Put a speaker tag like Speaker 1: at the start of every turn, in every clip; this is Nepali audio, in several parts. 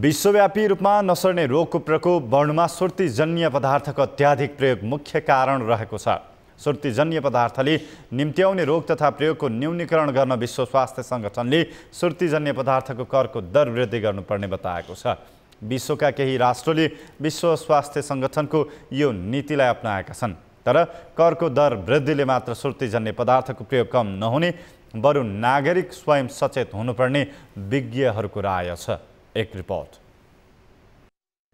Speaker 1: विश्वव्यापी रूपमा नसर्ने रोगको प्रकोप बढ्नुमा सुर्तीजन्य पदार्थको अत्याधिक प्रयोग मुख्य कारण रहेको छ सुर्तीजन्य पदार्थले निम्त्याउने रोग तथा प्रयोगको न्यूनीकरण गर्न विश्व स्वास्थ्य सङ्गठनले सुर्तीजन्य पदार्थको करको दर वृद्धि गर्नुपर्ने बताएको छ विश्वका केही राष्ट्रले विश्व स्वास्थ्य सङ्गठनको यो नीतिलाई अप्नाएका छन् तर करको दर वृद्धिले मात्र सुर्तीजन्य पदार्थको प्रयोग कम नहुने बरु नागरिक स्वयं सचेत हुनुपर्ने विज्ञहरूको राय छ एक रिपोर्ट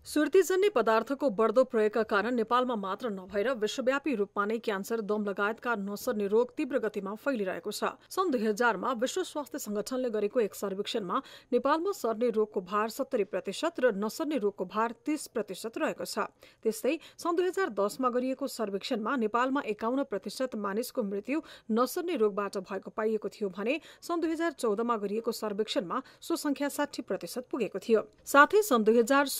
Speaker 2: सुर्तीजन्य पदार्थको बढ्दो प्रयोगका कारण नेपालमा मात्र नभएर विश्वव्यापी रूपमा नै क्यान्सर दम लगायतका नसर्ने रोग तीव्र गतिमा फैलिरहेको छ सन् दुई हजारमा विश्व स्वास्थ्य संगठनले गरेको एक सर्वेक्षणमा नेपालमा सर्ने रोगको भार सत्तरी प्रतिशत र नसर्ने रोगको भार तीस प्रतिशत रहेको छ त्यस्तै सन् दुई हजार दसमा गरिएको सर्वेक्षणमा नेपालमा एकाउन्न प्रतिशत मानिसको मृत्यु नसर्ने रोगबाट भएको पाइएको थियो भने सन् दुई हजार चौधमा गरिएको सर्वेक्षणमा सो संख्या साठी प्रतिशत पुगेको थियो साथै सन् दुई हजार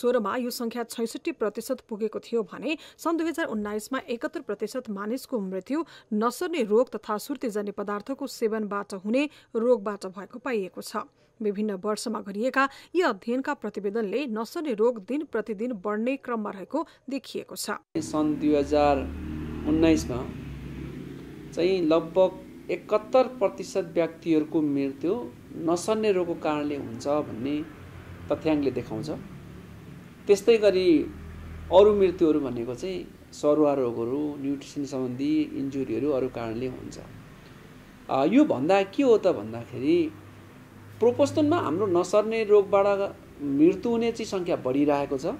Speaker 2: सङ्ख्या छैसठी प्रतिशत पुगेको थियो भने सन् दुई हजार उन्नाइसमा एकहत्तर प्रतिशत मानिसको मृत्यु नसर्ने रोग तथा सुर्तिजन्य पदार्थको सेवनबाट हुने रोगबाट भएको पाइएको छ विभिन्न वर्षमा गरिएका यी अध्ययनका प्रतिवेदनले नसर्ने रोग दिन प्रतिदिन बढ्ने क्रममा रहेको देखिएको छ
Speaker 3: सन् दुई हजार उन्नाइसमा चाहिँ लगभग एकहत्तर प्रतिशत व्यक्तिहरूको मृत्यु नसर्ने रोगको कारणले हुन्छ भन्ने तथ्याङ्कले देखाउँछ त्यस्तै गरी अरू मृत्युहरू भनेको चाहिँ सरुवा रोगहरू न्युट्रिसन सम्बन्धी इन्जुरीहरू अरू कारणले हुन्छ यो भन्दा के हो त भन्दाखेरि प्रोपोस्टनमा हाम्रो नसर्ने रोगबाट मृत्यु हुने चाहिँ सङ्ख्या बढिरहेको छ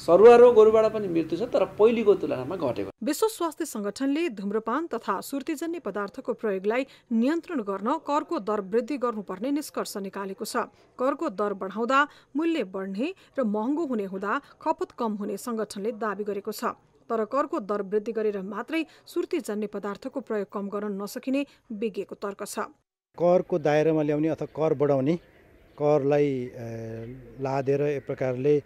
Speaker 3: सरुवा रोगहरूबाट पनि मृत्यु छ तर पहिलेको तुलनामा घटेको
Speaker 2: विश्व स्वास्थ्य संगठनले धुम्रपान तथा सुर्तीजन्य पदार्थको प्रयोगलाई नियन्त्रण गर्न करको दर वृद्धि गर्नुपर्ने निष्कर्ष निकालेको छ करको दर बढाउँदा मूल्य बढ्ने र महँगो हुने हुँदा खपत कम हुने संगठनले दावी गरेको छ तर करको दर वृद्धि गरेर मात्रै सुर्तीजन्य पदार्थको प्रयोग कम गर्न नसकिने विज्ञको तर्क छ
Speaker 4: करको दायरामा ल्याउने अथवा कर बढाउने करलाई लादेर एक प्रकारले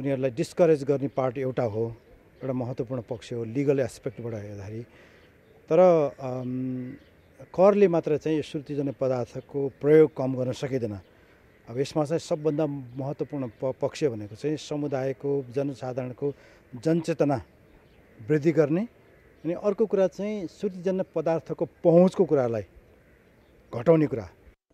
Speaker 4: उनीहरूलाई डिस्करेज गर्ने पार्ट एउटा हो एउटा महत्त्वपूर्ण पक्ष हो लिगल एस्पेक्टबाट हेर्दाखेरि तर करले मात्र चाहिँ यो श्रुतिजन्य पदार्थको प्रयोग कम गर्न सकिँदैन अब यसमा चाहिँ सबभन्दा महत्त्वपूर्ण प पक्ष भनेको चाहिँ समुदायको जनसाधारणको जनचेतना वृद्धि गर्ने अनि अर्को कुरा चाहिँ श्रुतिजन्य पदार्थको पहुँचको कुरालाई घटाउने कुरा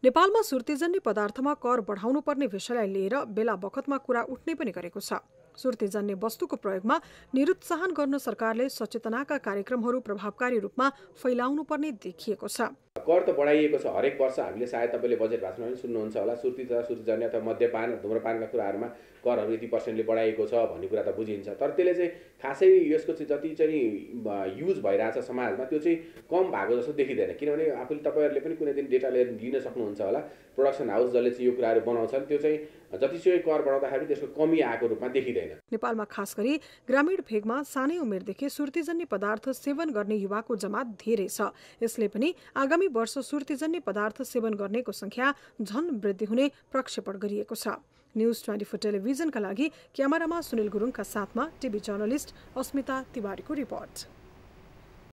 Speaker 2: नेपालमा सुर्तीजन्य पदार्थमा कर बढाउनुपर्ने विषयलाई लिएर बेला बखतमा कुरा उठ्ने पनि गरेको छ सुर्तीजन्य वस्तुको प्रयोगमा निरुत्साहन गर्न सरकारले सचेतनाका कार्यक्रमहरू प्रभावकारी रूपमा फैलाउनु पर्ने देखिएको छ
Speaker 5: कर त बढाइएको छ हरेक वर्ष हामीले सायद तपाईँले बजेट भाषणमा पनि सुन्नुहुन्छ होला सुर्ती तथा सुर्तीजन्य अथवा मध्यपान धुम्रपानका कुराहरूमा करहरू यति पर्सेन्टले बढाइएको छ भन्ने कुरा त बुझिन्छ तर त्यसले चाहिँ खासै यसको चाहिँ जति चाहिँ युज भइरहेछ समाजमा त्यो चाहिँ कम भएको जस्तो देखिँदैन किनभने आफूले तपाईँहरूले पनि कुनै दिन डेटा लिएर लिन सक्नुहुन्छ होला प्रोडक्सन हाउस जसले चाहिँ यो कुराहरू बनाउँछन् त्यो चाहिँ जतिसुकै कर बढाउँदाखेरि त्यसको कमी आएको रूपमा देखिँदैन
Speaker 2: नेपालमा खास गरी ग्रामीण भेगमा सानै उमेरदेखि सुर्तीजन्य पदार्थ सेवन गर्ने युवाको जमात धेरै छ यसले पनि आगामी वर्ष सुर्तीजन्य पदार्थ सेवन गर्नेको संख्या झन वृद्धि हुने प्रक्षेपण गरिएको छ न्युज ट्वेन्टी फोर टेलिभिजनका लागि क्यामेरामा सुनिल गुरुङका साथमा टिभी जर्नलिस्ट अस्मिता तिवारीको रिपोर्ट